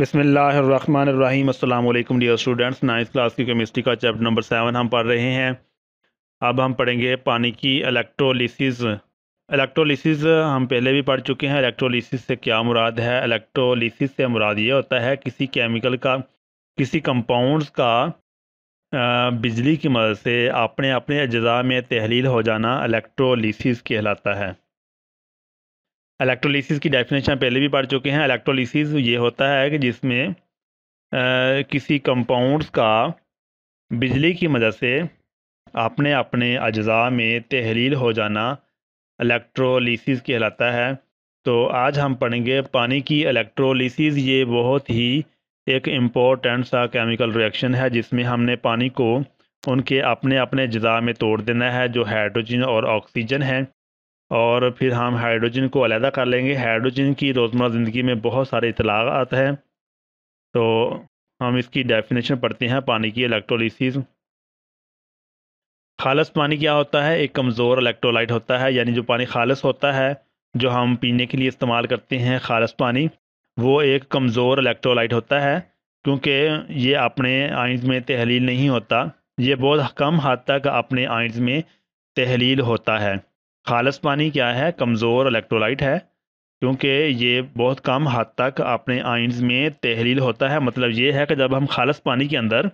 बसमीम अल्लाम dear students ninth class की केमिस्ट्री का चैप्टर नंबर सेवन हम पढ़ रहे हैं अब हम पढ़ेंगे पानी की इलेक्ट्रोलिसिस इलेक्ट्रोलिसिस हम पहले भी पढ़ चुके हैं इलेक्ट्रोलिसिस से क्या मुराद है इलेक्ट्रोलिसिस से मुराद ये होता है किसी केमिकल का किसी कंपाउंड्स का बिजली की मदद से अपने अपने अज्जा में तहलील हो जाना इलेक्ट्रोलिसिस कहलाता है इलेक्ट्रोलिसिस की डेफिनेशन पहले भी पढ़ चुके हैं इलेक्ट्रोलिसिस ये होता है कि जिसमें किसी कंपाउंड्स का बिजली की मदद से अपने अपने अज्जा में तहलील हो जाना इलेक्ट्रोलिसिस कहलाता है तो आज हम पढ़ेंगे पानी की इलेक्ट्रोलिसिस ये बहुत ही एक इम्पोर्टेंट सा केमिकल रिएक्शन है जिसमें हमने पानी को उनके अपने अपने अज्जा में तोड़ देना है जो हाइड्रोजन और ऑक्सीजन है और फिर हम हाइड्रोजन को अलहदा कर लेंगे हाइड्रोजन की रोज़मर ज़िंदगी में बहुत सारे इतलात हैं तो हम इसकी डेफिनेशन पढ़ते हैं पानी की इलेक्ट्रोलिसिस खालस पानी क्या होता है एक कमज़ोर इलेक्ट्रोलाइट होता है यानी जो पानी खालस होता है जो हम पीने के लिए इस्तेमाल करते हैं खालस पानी वो एक कमज़ोर इलेक्ट्रोलाइट होता है क्योंकि ये अपने आइंस में तहलील नहीं होता ये बहुत कम हद तक अपने आइंस में तहलील होता है खालस पानी क्या है कमज़ोर इलेक्ट्रोलाइट है क्योंकि ये बहुत कम हद तक अपने आइंस में तहलील होता है मतलब ये है कि जब हम खालस पानी के अंदर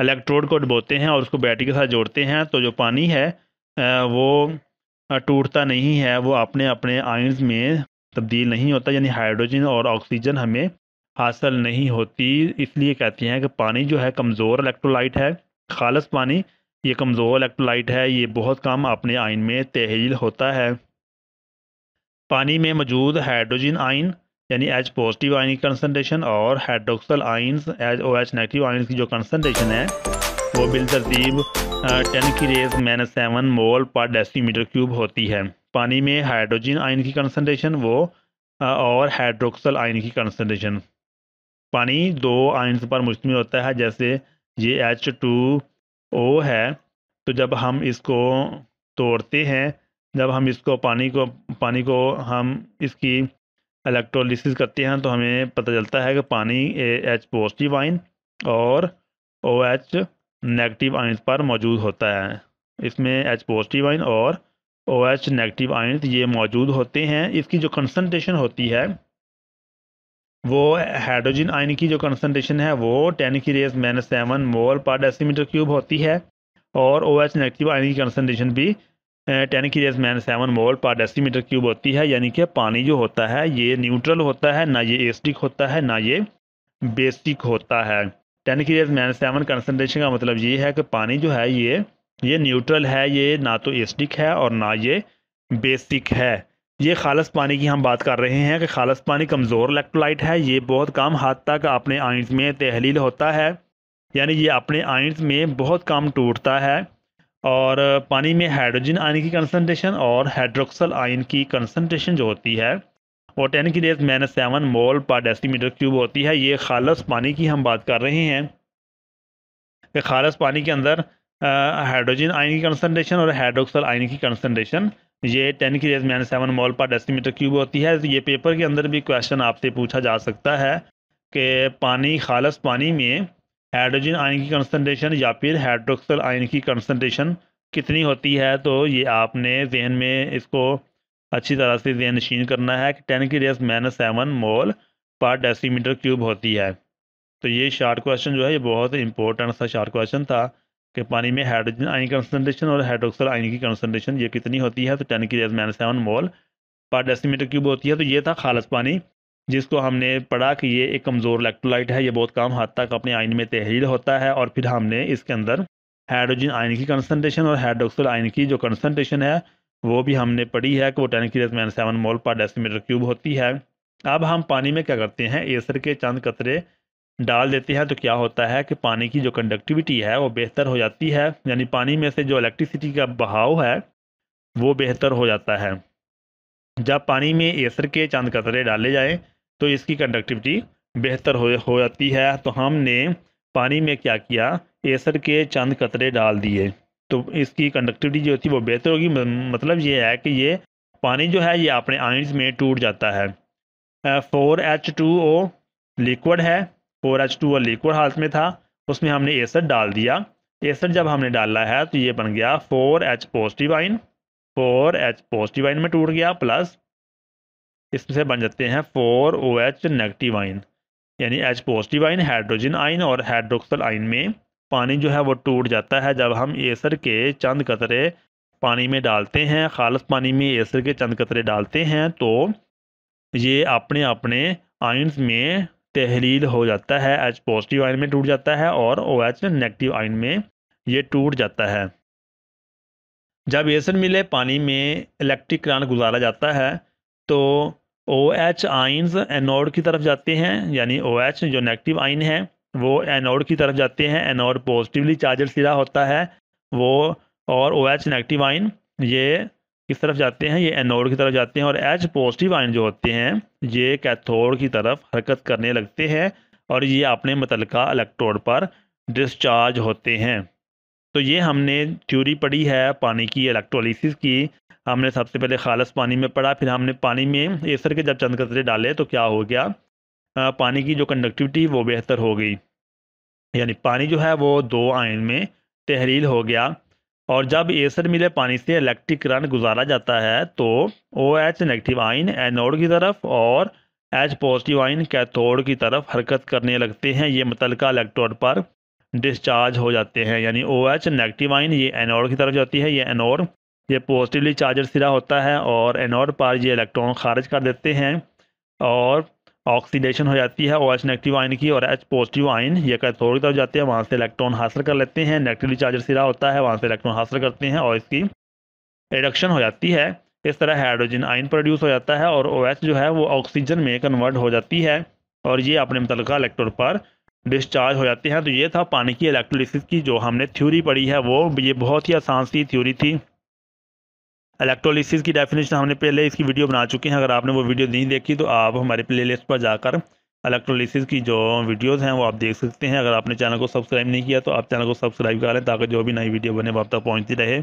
इलेक्ट्रोड को डुबोते हैं और उसको बैटरी के साथ जोड़ते हैं तो जो पानी है वो टूटता नहीं है वो अपने अपने आइंस में तब्दील नहीं होता यानी हाइड्रोजन और ऑक्सीजन हमें हासिल नहीं होती इसलिए कहते हैं कि पानी जो है कमज़ोर इलेक्ट्रोलाइट है खालस पानी ये कमज़ोर इलेक्ट्रोलाइट है ये बहुत कम अपने आयन में तहलील होता है पानी में मौजूद हाइड्रोजन आयन यानी एच पॉजिटिव आयन की कंसनट्रेशन और hydroxyl ions H O H negative ions की जो कंसनट्रेशन है वो बिल तरतीब टेन की रेस माइनस सेवन मोल पर डेसीमीटर क्यूब होती है पानी में हाइड्रोजन आयन की कंसनट्रेशन वो और हाइड्रोक्सल आयन की कंसनट्रेशन पानी दो आइन्स पर मुश्तमिल होता है जैसे ये एच टू ओ है तो जब हम इसको तोड़ते हैं जब हम इसको पानी को पानी को हम इसकी इलेक्ट्रोलिसिस करते हैं तो हमें पता चलता है कि पानी एच पॉजिटिव आइन और ओ एच नेगेटिव आइन पर मौजूद होता है इसमें एच पॉजिटिव आइन और ओ एच नेगेटिव आइन ये मौजूद होते हैं इसकी जो कंसनट्रेशन होती है वो हाइड्रोजन आयन की जो कंसनट्रेशन है वो टेन की रेस माइनस सेवन मोल पर डेसीमीटर क्यूब होती है और ओ एच नेगेटिव आयन की कंसनट्रेशन भी टेन की रेस माइनस सेवन मोल पर डेसीमीटर क्यूब होती है यानी कि पानी जो होता है ये न्यूट्रल होता है ना ये एसिडिक होता है ना ये बेसिक होता है टेन की रेस माइनस सेवन कंसनट्रेशन का मतलब ये है कि पानी जो है ये ये न्यूट्रल है ये ना तो एसिडिक है और ना ये बेसिक है ये खालस पानी की हम बात कर रहे हैं कि खालस पानी कमज़ोर इलेक्ट्रोलाइट है ये बहुत कम हद तक अपने आइंस में तहलील होता है यानी ये अपने आइंस में बहुत कम टूटता है और पानी में हाइड्रोजन आयन की कंसनट्रेशन और हाइड्रोक्सल आयन की कंसनट्रेशन जो होती है वो टेन की रेस माइनस सेवन मोल पर डेस्टीमीटर क्यूब होती है ये खालस पानी की हम बात कर रहे हैं कि खालस पानी के अंदर हाइड्रोजन आयन की कंसनट्रेशन और हाइड्रोक्सल आयन की कंसनट्रेशन ये टेन की रेज माइनस सेवन मॉल पर डेसीमीटर क्यूब होती है ये पेपर के अंदर भी क्वेश्चन आपसे पूछा जा सकता है कि पानी खालस पानी में हाइड्रोजन आयन की कंसनट्रेशन या फिर हाइड्रोक्सल आयन की कंसनट्रेशन कितनी होती है तो ये आपने जहन में इसको अच्छी तरह से जहन नशीन करना है कि टेन की रेस माइनस सेवन मोल पर डेसीमीटर क्यूब होती है तो ये शार्ट क्वेश्चन जो है ये बहुत इंपॉर्टेंट सा शार्ट क्वेश्चन था कि पानी में हाइड्रोजन आयन कंसनट्रेशन और हाइड्रोक्सल आयन की कंसनट्रेशन ये कितनी होती है तो टेन की रेज माइनस सेवन मोल पर डेसीमीटर क्यूब होती है तो ये था खालस पानी जिसको हमने पढ़ा कि ये एक कमज़ोर इलेक्ट्रोलाइट है ये बहुत कम हद तक अपने आयन में तहरीर होता है और फिर हमने इसके अंदर हाइड्रोजन आयन की कंसनट्रेशन और हाइड्रोक्सल आयन की जो कंसनट्रेशन है वो भी हमने पढ़ी है कि वो टेन की रेज माइनस सेवन मोल पर डेसीमीटर क्यूब होती है अब हम पानी में क्या करते हैं एसर के चंद कतरे डाल देते हैं तो क्या होता है कि पानी की जो कंडक्टिविटी है वो बेहतर हो जाती है यानी पानी में से जो इलेक्ट्रिसिटी का बहाव है वो बेहतर हो जाता है जब पानी में एसर के चंद कतरे डाले जाएँ तो इसकी कंडक्टिविटी बेहतर हो हो जाती है तो हमने पानी में क्या किया एसर के चंद कतरे डाल दिए तो इसकी कंडक्टिविटी जो होती है वो बेहतर होगी मतलब ये है कि ये पानी जो है ये अपने आइंस में टूट जाता है four H two O liquid है फोर एच टू लिक्विड हालत में था उसमें हमने एसड डाल दिया एसड जब हमने डाला है तो ये बन गया four H positive ion four H positive ion में टूट गया प्लस इसमें से बन जाते हैं फोर ओ एच नेगेटिव आइन यानी एच पॉजिटिव आइन हाइड्रोजन आइन और हाइड्रोक्सल आइन में पानी जो है वो टूट जाता है जब हम एसर के चंद कतरे पानी में डालते हैं खालस पानी में एसर के चंद कतरे डालते हैं तो ये अपने अपने आइन्स में तहलील हो जाता है एच पॉजिटिव आयन में टूट जाता है और ओ एच नेगेटिव आयन में ये टूट जाता है जब एसन मिले पानी में इलेक्ट्रिक करंट गुजारा जाता है तो ओ एच आइन्स एनोड की तरफ जाते हैं यानी ओ एच जो नेगेटिव आइन है वो एनोड की तरफ जाते हैं एनोड पॉजिटिवली चार्जर सिरा होता है वो और ओ एच नेगेटिव आइन ये किस तरफ जाते हैं ये एनोड की तरफ जाते हैं और एच पॉजिटिव आयन जो होते हैं ये कैथोड की तरफ हरकत करने लगते हैं और ये अपने मुतलका इलेक्ट्रोड पर डिस्चार्ज होते हैं तो ये हमने थ्योरी पढ़ी है पानी की इलेक्ट्रोलिसिस की हमने सबसे पहले खालस पानी में पढ़ा फिर हमने पानी में एसर के जब चंद कतरे डाले तो क्या हो गया आ, पानी की जो कंडक्टिविटी वो बेहतर हो गई यानी पानी जो है वो दो आयन में तहरील हो गया और जब एसर मिले पानी से इलेक्ट्रिक करंट गुजारा जाता है तो O H negative ion anode की तरफ और एच पॉजिटिव आइन कैथोड की तरफ हरकत करने लगते हैं ये मुतलका इलेक्ट्रोड पर डिस्चार्ज हो जाते हैं यानी ओ एच नेगेटिव आइन ये एनोड की तरफ जाती है ये एनोड ये पॉजिटिवली चार्जर सिरा होता है और एनोड पर ये इलेक्ट्रॉन खारिज कर देते हैं और ऑक्सीडेशन हो जाती है ओ एच नेगेटिव आइन की और एच पॉजिटिव आइन ये कैथोड की तरफ जाते हैं वहाँ से इलेक्ट्रॉन हासिल कर लेते हैं नेगेटिव चार्जर सिरा होता है वहाँ से इलेक्ट्रॉन हासिल करते हैं और इसकी रिडक्शन हो जाती है इस तरह हाइड्रोजन आइन प्रोड्यूस हो जाता है और ओ OH जो है वो ऑक्सीजन में कन्वर्ट हो जाती है और ये अपने मुतल इलेक्ट्रॉन पर डिस्चार्ज हो जाते हैं तो ये था पानी की इलेक्ट्रोलिसिस की जो हमने थ्योरी पढ़ी है वो ये बहुत ही आसान सी थ्योरी थी इलेक्ट्रोलिसिस की डेफिनेशन हमने पहले इसकी वीडियो बना चुके हैं अगर आपने वो वीडियो नहीं देखी तो आप हमारे प्लेलिस्ट पर जाकर इलेक्ट्रोलिसिस की जो वीडियोस हैं वो आप देख सकते हैं अगर आपने चैनल को सब्सक्राइब नहीं किया तो आप चैनल को सब्सक्राइब कर लें ताकि जो भी नई वीडियो बने वो आप तक पहुँचती रहे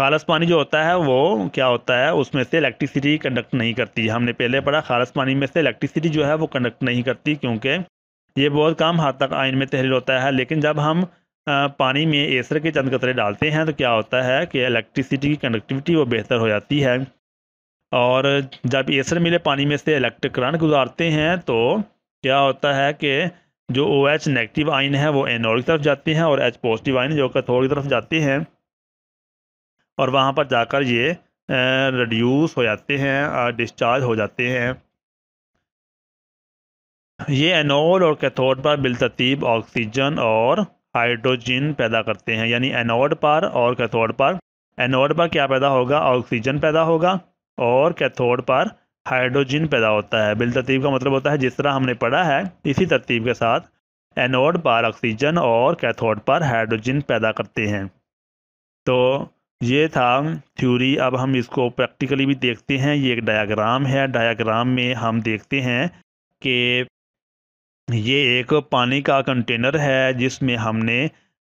खालस पानी जो होता है वो क्या होता है उसमें से इलेक्ट्रिसिटी कंडक्ट नहीं करती हमने पहले पढ़ा खालस पानी में से इलेक्ट्रिसिटी जो है वो कंडक्ट नहीं करती क्योंकि ये बहुत कम हद तक आयन में तहरीर होता है लेकिन जब हम पानी में एसर के चंद कतरे डालते हैं तो क्या होता है कि इलेक्ट्रिसिटी की कंडक्टिविटी वो बेहतर हो जाती है और जब एसर मिले पानी में से इलेक्ट्रिक करंट गुजारते हैं तो क्या होता है कि जो ओ एच नेगेटिव आइन है वो एनोर की तरफ जाते हैं और एच पॉजिटिव आइन जो कैथोड की तरफ जाते हैं और वहाँ पर जाकर ये रिड्यूस हो जाते हैं डिस्चार्ज हो जाते हैं ये एनोल और कैथोड पर बिलतरतीब ऑक्सीजन और हाइड्रोजन पैदा करते हैं यानी एनोड पार और कैथोड पर एनोड पर क्या पैदा होगा ऑक्सीजन पैदा होगा और कैथोड पर हाइड्रोजन पैदा होता है बिल तरतीब का मतलब होता है जिस तरह हमने पढ़ा है इसी तरतीब के साथ एनोड पर ऑक्सीजन और कैथोड पर हाइड्रोजन पैदा करते हैं तो ये था थ्योरी अब हम इसको प्रैक्टिकली भी देखते हैं ये एक डायाग्राम है डायाग्राम में हम देखते हैं कि ये एक पानी का कंटेनर है जिसमें हमने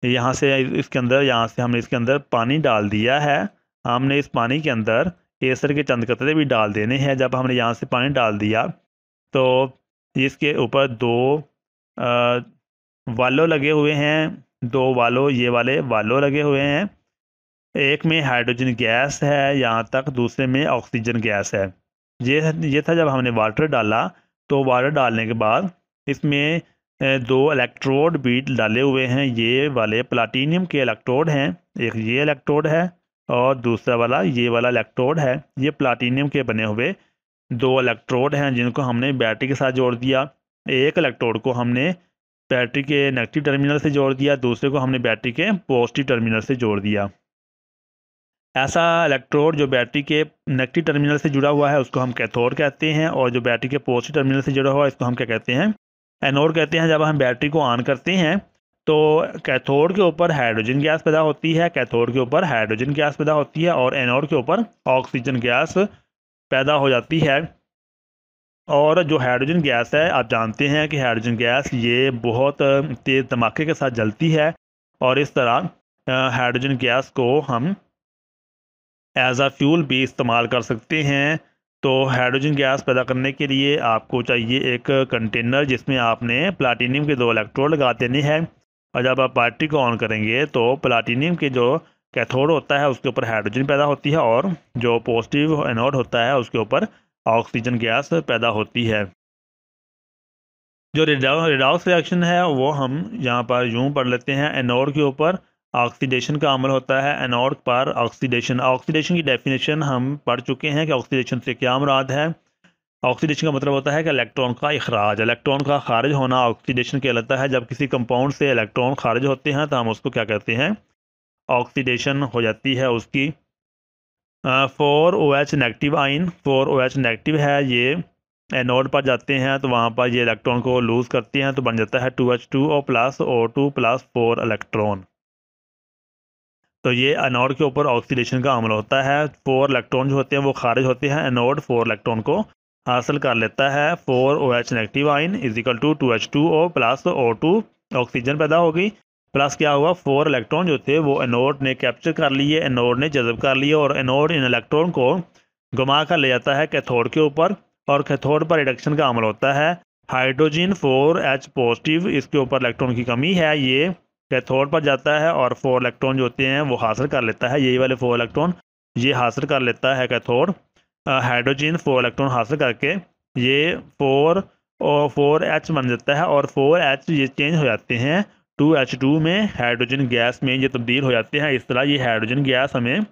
यहाँ से इसके अंदर यहाँ से हमने इसके अंदर पानी डाल दिया है हमने इस पानी के अंदर एसर के चंद कतरे भी डाल देने हैं जब हमने यहाँ से पानी डाल दिया तो इसके ऊपर दो वालों लगे हुए हैं दो वालों ये वाले वालों लगे हुए हैं एक में हाइड्रोजन गैस है यहाँ तक दूसरे में ऑक्सीजन गैस है ये ये था जब हमने वाटर डाला तो वाटर डालने के बाद इसमें दो इलेक्ट्रोड भी डाले हुए हैं ये वाले प्लाटीनियम के इलेक्ट्रोड हैं एक ये इलेक्ट्रोड है और दूसरा वाला ये वाला इलेक्ट्रोड है ये प्लाटीनियम के बने हुए दो इलेक्ट्रोड हैं जिनको हमने बैटरी के साथ जोड़ दिया एक इलेक्ट्रोड को हमने बैटरी के नेगेटिव टर्मिनल से जोड़ दिया दूसरे को हमने बैटरी के पॉजिटिव टर्मिनल से जोड़ दिया ऐसा इलेक्ट्रोड जो बैटरी के नेगेटिव टर्मिनल से जुड़ा हुआ है उसको हम कैथोड कहते हैं और जो बैटरी के पॉजिटिव टर्मिनल से जुड़ा हुआ है इसको हम क्या कहते हैं एनोड कहते हैं जब हम बैटरी को ऑन करते हैं तो कैथोड के ऊपर हाइड्रोजन गैस पैदा होती है कैथोड के ऊपर हाइड्रोजन गैस पैदा होती है और एनोड के ऊपर ऑक्सीजन गैस पैदा हो जाती है और जो हाइड्रोजन गैस है आप जानते हैं कि हाइड्रोजन गैस ये बहुत तेज़ धमाके के साथ जलती है और इस तरह हाइड्रोजन गैस को हम एज आ फ्यूल भी इस्तेमाल कर सकते हैं तो हाइड्रोजन गैस पैदा करने के लिए आपको चाहिए एक कंटेनर जिसमें आपने प्लाटिनियम के दो इलेक्ट्रोड लगा देने हैं और जब आप बैटरी को ऑन करेंगे तो प्लाटिनियम के जो कैथोड होता है उसके ऊपर हाइड्रोजन पैदा होती है और जो पॉजिटिव एनोड होता है उसके ऊपर ऑक्सीजन गैस पैदा होती है जो रिडाउस रिडाउस रिएक्शन है वो हम यहाँ पर यूँ पढ़ लेते हैं एनोड के ऊपर ऑक्सीडेशन का अमल होता है एनोड पर ऑक्सीडेशन ऑक्सीडेशन की डेफिनेशन हम पढ़ चुके हैं कि ऑक्सीडेशन से क्या मुराद है ऑक्सीडेशन का मतलब होता है कि इलेक्ट्रॉन का अखराज इलेक्ट्रॉन का खारिज होना ऑक्सीडेशन कहलाता है जब किसी कंपाउंड से इलेक्ट्रॉन खारिज होते हैं तो हम उसको क्या कहते हैं ऑक्सीडेशन हो जाती है उसकी four O H negative ion four O H negative है ये एनोड पर जाते हैं तो वहाँ पर ये इलेक्ट्रॉन को लूज़ करते हैं तो बन जाता है two H two O plus O two plus four electron तो ये अनोड के ऊपर ऑक्सीडेशन का अमल होता है फोर इलेक्ट्रॉन जो होते हैं वो खारिज होते हैं एनोड फोर इलेक्ट्रॉन को हासिल कर लेता है four O H negative ion equal to two H two O plus O two oxygen पैदा होगी प्लस क्या हुआ फोर इलेक्ट्रॉन जो थे वो एनोड ने कैप्चर कर लिए एनोड ने जजब कर लिए और एनोड इन इलेक्ट्रॉन को घुमा कर ले जाता है कैथोड के ऊपर और कैथोड पर रिडक्शन का अमल होता है हाइड्रोजन फोर एच पॉजिटिव इसके ऊपर इलेक्ट्रॉन की कमी है ये कैथोड पर जाता है और फोर इलेक्ट्रॉन जो होते हैं वो हासिल कर लेता है यही वाले फोर इलेक्ट्रॉन ये हासिल कर लेता है कैथोड हाइड्रोजन फोर इलेक्ट्रॉन हासिल करके ये फोर और फोर एच बन जाता है और फोर एच ये चेंज हो जाते हैं टू एच टू में हाइड्रोजन गैस में ये तब्दील हो जाते हैं इस तरह ये हाइड्रोजन गैस हमें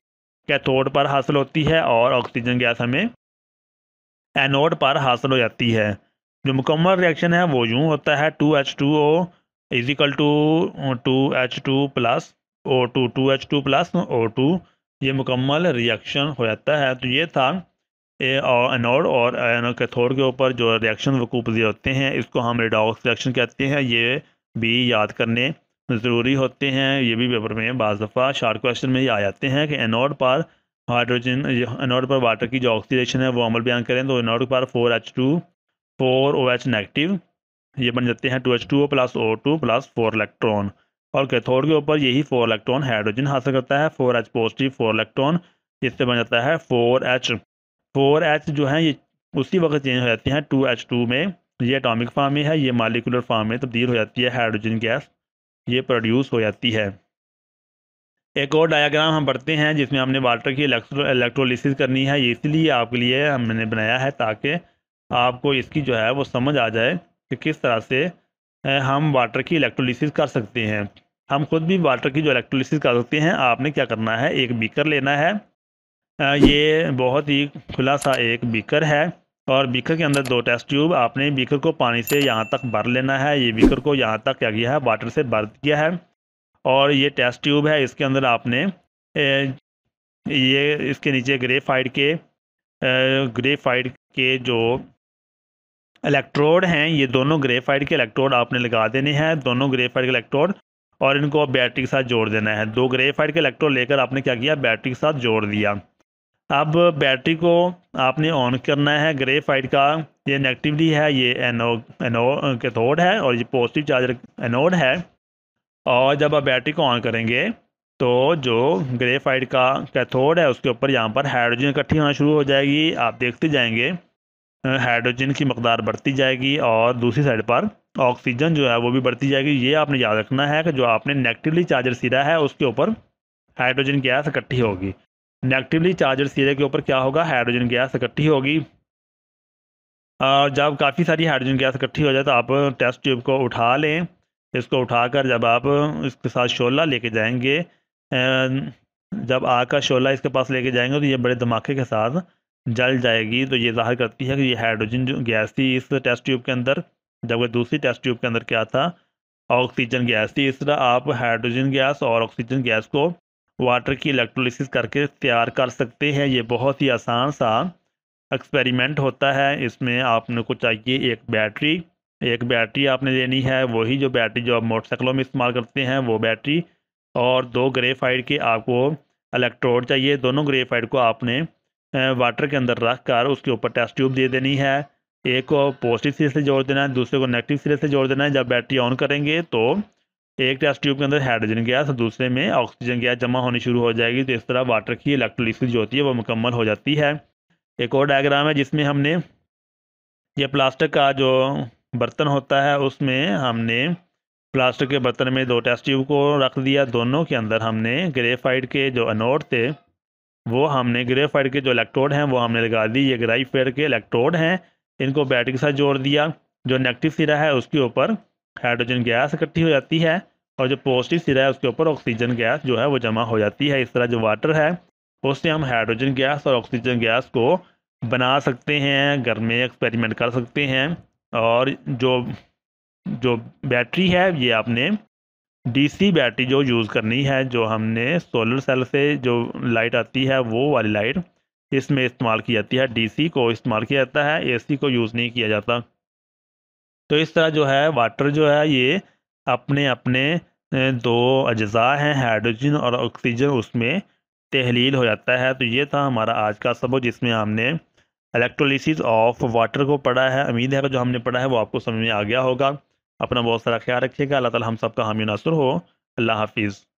कैथोड पर हासिल होती है और ऑक्सीजन गैस हमें एनोड पर हासिल हो जाती है जो मुकम्मल रिएक्शन है वो यूँ होता है two H two O two two H two plus O two two H two plus O two ये मुकम्मल रिएक्शन हो जाता है तो ये था एनोड और कैथोड के ऊपर जो रिएक्शन वकूफ पजीर होते हैं इसको हम रेडॉक्स रिएक्शन कहते हैं ये भी याद करने ज़रूरी होते हैं ये भी पेपर में बज दफ़ा शार्ट क्वेश्चन में ये आ जाते हैं कि एनोड पर हाइड्रोजन एनोड पर वाटर की जो ऑक्सीडेशन है वो अमल बयान करें तो एनोड पर four H two four O H negative ये बन जाते हैं two H two O plus O two plus four electron और कैथोड के ऊपर यही फोर इलेक्ट्रॉन हाइड्रोजन हासिल करता है four H positive four electron इससे बन जाता है फोर एच फोर एच जो है ये उसी वक्त चेंज हो जाती हैं टू एच टू में ये एटॉमिक फार्म में है ये मालिकुलर फार्म में तब्दील हो जाती है हाइड्रोजन गैस ये प्रोड्यूस हो जाती है एक और डायग्राम हम पढ़ते हैं जिसमें हमने वाटर की इलेक्ट्रोलिसिस करनी है इसलिए आपके लिए हमने बनाया है ताकि आपको इसकी जो है वो समझ आ जाए कि किस तरह से हम वाटर की इलेक्ट्रोलिसिस कर सकते हैं हम खुद भी वाटर की जो इलेक्ट्रोलिसिस कर सकते हैं आपने क्या करना है एक बीकर लेना है ये बहुत ही खुला सा एक बीकर है और बीकर के अंदर दो टेस्ट ट्यूब आपने बीकर को पानी से यहाँ तक भर लेना है ये बीकर को यहाँ तक क्या किया है वाटर से भर दिया है और ये टेस्ट ट्यूब है इसके अंदर आपने ये इसके नीचे ग्रेफाइड के ग्रेफाइड के जो इलेक्ट्रोड हैं ये दोनों ग्रेफाइट के इलेक्ट्रोड आपने लगा देने हैं दोनों ग्रेफाइट के इलेक्ट्रोड और इनको आप बैटरी के साथ जोड़ देना है दो ग्रेफाइट के इलेक्ट्रोड लेकर आपने क्या किया बैटरी के साथ जोड़ दिया अब बैटरी को आपने ऑन करना है ग्रेफाइट का ये नेगेटिवली है ये एनो एनो कैथोड है और ये पॉजिटिव चार्जर एनोड है और जब आप बैटरी को ऑन करेंगे तो जो ग्रेफाइट का कैथोड है उसके ऊपर यहाँ पर हाइड्रोजन इकट्ठी होना शुरू हो जाएगी आप देखते जाएंगे हाइड्रोजन की मकदार बढ़ती जाएगी और दूसरी साइड पर ऑक्सीजन जो है वो भी बढ़ती जाएगी ये आपने याद रखना है कि जो आपने नेगेटिवली चार्जर सिरा है उसके ऊपर हाइड्रोजन गैस इकट्ठी होगी नेगेटिवली चार्जर सिरे के ऊपर क्या होगा हाइड्रोजन गैस इकट्ठी होगी और जब काफ़ी सारी हाइड्रोजन गैस इकट्ठी हो जाए तो आप टेस्ट ट्यूब को उठा लें इसको उठाकर जब आप इसके साथ शोला लेके जाएंगे जब आग का शोला इसके पास लेके जाएंगे तो ये बड़े धमाके के साथ जल जाएगी तो ये जाहिर करती है कि ये हाइड्रोजन जो गैस थी इस टेस्ट ट्यूब के अंदर जबकि दूसरी टेस्ट ट्यूब के अंदर क्या था ऑक्सीजन गैस थी इस तरह आप हाइड्रोजन गैस और ऑक्सीजन गैस को वाटर की इलेक्ट्रोलिसिस करके तैयार कर सकते हैं ये बहुत ही आसान सा एक्सपेरिमेंट होता है इसमें आपने को चाहिए एक बैटरी एक बैटरी आपने लेनी है वही जो बैटरी जो आप मोटरसाइकिलों में इस्तेमाल करते हैं वो बैटरी और दो ग्रेफाइड के आपको इलेक्ट्रोड चाहिए दोनों ग्रेफाइड को आपने वाटर के अंदर रख कर उसके ऊपर टेस्ट ट्यूब दे देनी है एक को पॉजिटिव सिरे से जोड़ देना है दूसरे को नेगेटिव सिरे से जोड़ देना है जब बैटरी ऑन करेंगे तो एक टेस्ट ट्यूब के अंदर हाइड्रोजन गैस और दूसरे में ऑक्सीजन गैस जमा होनी शुरू हो जाएगी तो इस तरह वाटर की इलेक्ट्रोलिसिस जो होती है वो मुकम्मल हो जाती है एक और डायग्राम है जिसमें हमने ये प्लास्टिक का जो बर्तन होता है उसमें हमने प्लास्टिक के बर्तन में दो टेस्ट ट्यूब को रख दिया दोनों के अंदर हमने ग्रेफाइट के जो अनोट थे वो हमने ग्रेफाइड के जो इलेक्ट्रोड हैं वो हमने लगा दी ये ग्राइफेड के इलेक्ट्रोड हैं इनको बैटरी के साथ जोड़ दिया जो नेगेटिव सिरा है उसके ऊपर हाइड्रोजन गैस इकट्ठी हो जाती है और जो पॉजिटिव सिरा है उसके ऊपर ऑक्सीजन गैस जो है वो जमा हो जाती है इस तरह जो वाटर है उससे हम हाइड्रोजन गैस और ऑक्सीजन गैस को बना सकते हैं घर में एक्सपेरिमेंट कर सकते हैं और जो जो बैटरी है ये आपने डीसी बैटरी जो यूज़ करनी है जो हमने सोलर सेल से जो लाइट आती है वो वाली लाइट इसमें इस्तेमाल की जाती है डीसी को इस्तेमाल किया जाता है एसी को यूज़ नहीं किया जाता तो इस तरह जो है वाटर जो है ये अपने अपने दो अज्जा हैं हाइड्रोजन और ऑक्सीजन उसमें तहलील हो जाता है तो ये था हमारा आज का सबक जिसमें हमने इलेक्ट्रोलिसिस ऑफ वाटर को पढ़ा है उम्मीद है कि जो हमने पढ़ा है वो आपको समझ में आ गया होगा अपना बहुत सारा ख्याल रखिएगा अल्लाह ताला हम सबका का हामी नासुर हो अल्लाह हाफिज़